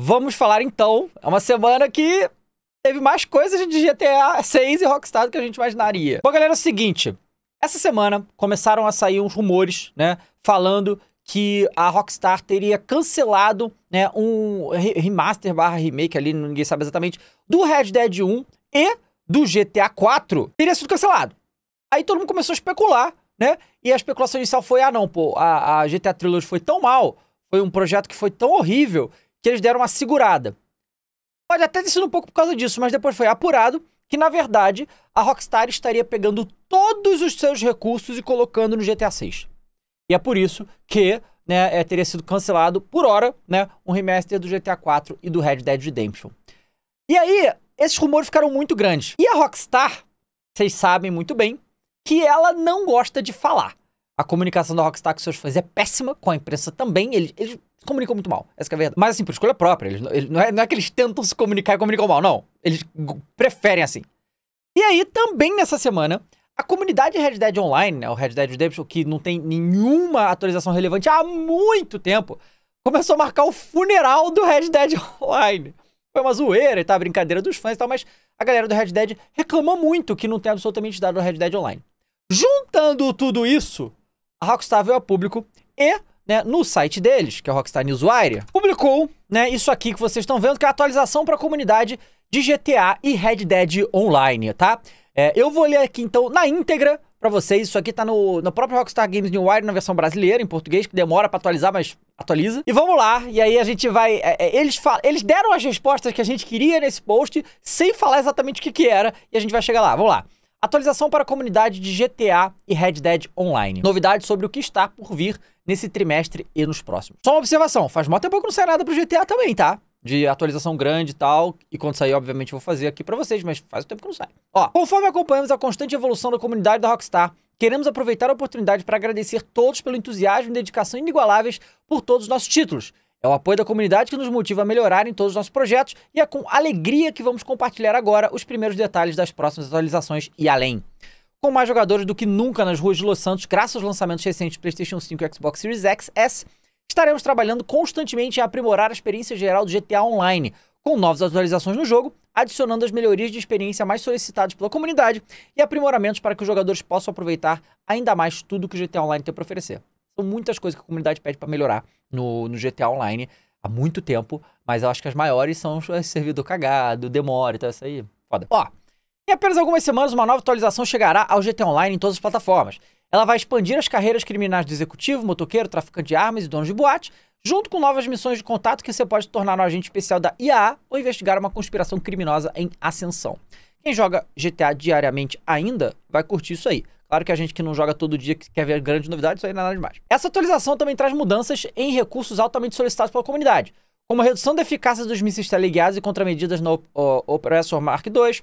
Vamos falar então. É uma semana que teve mais coisas de GTA 6 e Rockstar do que a gente imaginaria. Bom, galera, é o seguinte. Essa semana começaram a sair uns rumores, né? Falando que a Rockstar teria cancelado né, um remaster barra remake ali, ninguém sabe exatamente, do Red Dead 1 e do GTA 4 teria sido cancelado. Aí todo mundo começou a especular, né? E a especulação inicial foi, ah não, pô, a, a GTA Trilogy foi tão mal, foi um projeto que foi tão horrível que eles deram uma segurada. Pode até ter sido um pouco por causa disso, mas depois foi apurado que, na verdade, a Rockstar estaria pegando todos os seus recursos e colocando no GTA VI. E é por isso que né, é, teria sido cancelado, por hora, né, um remaster do GTA IV e do Red Dead Redemption. E aí, esses rumores ficaram muito grandes. E a Rockstar, vocês sabem muito bem, que ela não gosta de falar. A comunicação da Rockstar com seus fãs é péssima, com a imprensa também. Eles, eles comunicam muito mal. Essa é a verdade. Mas assim, por escolha própria. Eles, eles, não, é, não é que eles tentam se comunicar e comunicam mal, não. Eles preferem assim. E aí, também nessa semana, a comunidade Red Dead Online, né, o Red Dead Redemption, que não tem nenhuma atualização relevante há muito tempo, começou a marcar o funeral do Red Dead Online. Foi uma zoeira e tá, brincadeira dos fãs e tal, mas a galera do Red Dead reclama muito que não tem absolutamente dado o Red Dead Online. Juntando tudo isso, a Rockstar veio a público e né, no site deles, que é o Rockstar Newswire, publicou, né, isso aqui que vocês estão vendo, que é a atualização para a comunidade de GTA e Red Dead Online, tá? É, eu vou ler aqui então na íntegra para vocês. Isso aqui tá no, no próprio Rockstar Games New Wire, na versão brasileira, em português, que demora para atualizar, mas atualiza. E vamos lá, e aí a gente vai. É, é, eles, eles deram as respostas que a gente queria nesse post, sem falar exatamente o que, que era, e a gente vai chegar lá. Vamos lá. Atualização para a comunidade de GTA e Red Dead Online. Novidades sobre o que está por vir nesse trimestre e nos próximos. Só uma observação, faz mó tempo que não sai nada pro GTA também, tá? de atualização grande e tal. E quando sair, obviamente, vou fazer aqui para vocês, mas faz um tempo que não sai. Ó, conforme acompanhamos a constante evolução da comunidade da Rockstar, queremos aproveitar a oportunidade para agradecer todos pelo entusiasmo e dedicação inigualáveis por todos os nossos títulos. É o apoio da comunidade que nos motiva a melhorar em todos os nossos projetos e é com alegria que vamos compartilhar agora os primeiros detalhes das próximas atualizações e além com mais jogadores do que nunca nas ruas de Los Santos, graças aos lançamentos recentes de PlayStation 5 e Xbox Series X, S, estaremos trabalhando constantemente em aprimorar a experiência geral do GTA Online, com novas atualizações no jogo, adicionando as melhorias de experiência mais solicitadas pela comunidade e aprimoramentos para que os jogadores possam aproveitar ainda mais tudo que o GTA Online tem para oferecer. São muitas coisas que a comunidade pede para melhorar no, no GTA Online há muito tempo, mas eu acho que as maiores são servidor cagado, demora e tal, isso aí. Foda. Ó, em apenas algumas semanas, uma nova atualização chegará ao GT Online em todas as plataformas. Ela vai expandir as carreiras criminais do executivo, motoqueiro, traficante de armas e dono de boate, junto com novas missões de contato que você pode tornar um agente especial da IAA ou investigar uma conspiração criminosa em ascensão. Quem joga GTA diariamente ainda vai curtir isso aí. Claro que a gente que não joga todo dia, que quer ver grandes novidades, isso aí não é nada demais. Essa atualização também traz mudanças em recursos altamente solicitados pela comunidade, como a redução da eficácia dos mísseis teleguiados e contramedidas no Oppressor Mark II,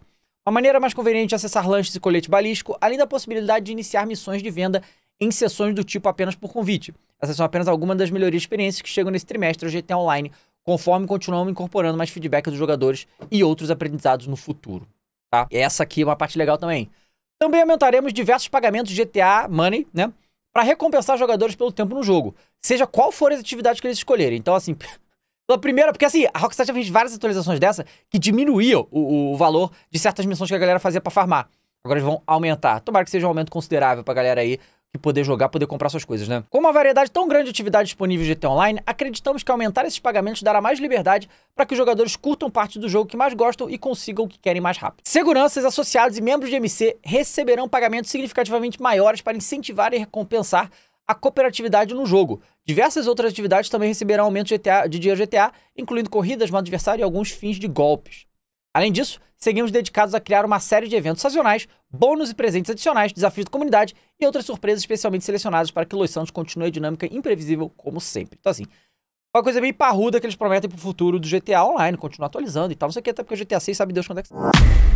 uma maneira mais conveniente de é acessar lanches e colete balístico, além da possibilidade de iniciar missões de venda em sessões do tipo apenas por convite. Essas são apenas algumas das melhorias e experiências que chegam nesse trimestre ao GTA Online, conforme continuamos incorporando mais feedback dos jogadores e outros aprendizados no futuro. Tá? Essa aqui é uma parte legal também. Também aumentaremos diversos pagamentos de GTA Money, né? Para recompensar jogadores pelo tempo no jogo, seja qual for as atividades que eles escolherem. Então, assim, Pela primeira, porque assim, a Rockstar já fez várias atualizações dessa que diminuíam o, o valor de certas missões que a galera fazia para farmar. Agora eles vão aumentar. Tomara que seja um aumento considerável pra galera aí que poder jogar, poder comprar suas coisas, né? Com uma variedade tão grande de atividades disponíveis de GTA Online, acreditamos que aumentar esses pagamentos dará mais liberdade para que os jogadores curtam parte do jogo que mais gostam e consigam o que querem mais rápido. Seguranças, associados e membros de MC receberão pagamentos significativamente maiores para incentivar e recompensar a cooperatividade no jogo. Diversas outras atividades também receberão aumento de, GTA, de dia GTA, incluindo corridas no adversário e alguns fins de golpes. Além disso, seguimos dedicados a criar uma série de eventos sazonais, bônus e presentes adicionais, desafios de comunidade e outras surpresas especialmente selecionadas para que Los Santos continue a dinâmica imprevisível como sempre. Então assim, uma coisa bem parruda que eles prometem pro futuro do GTA Online, continuar atualizando e tal, não sei o que, até porque o GTA 6 sabe Deus quando é que...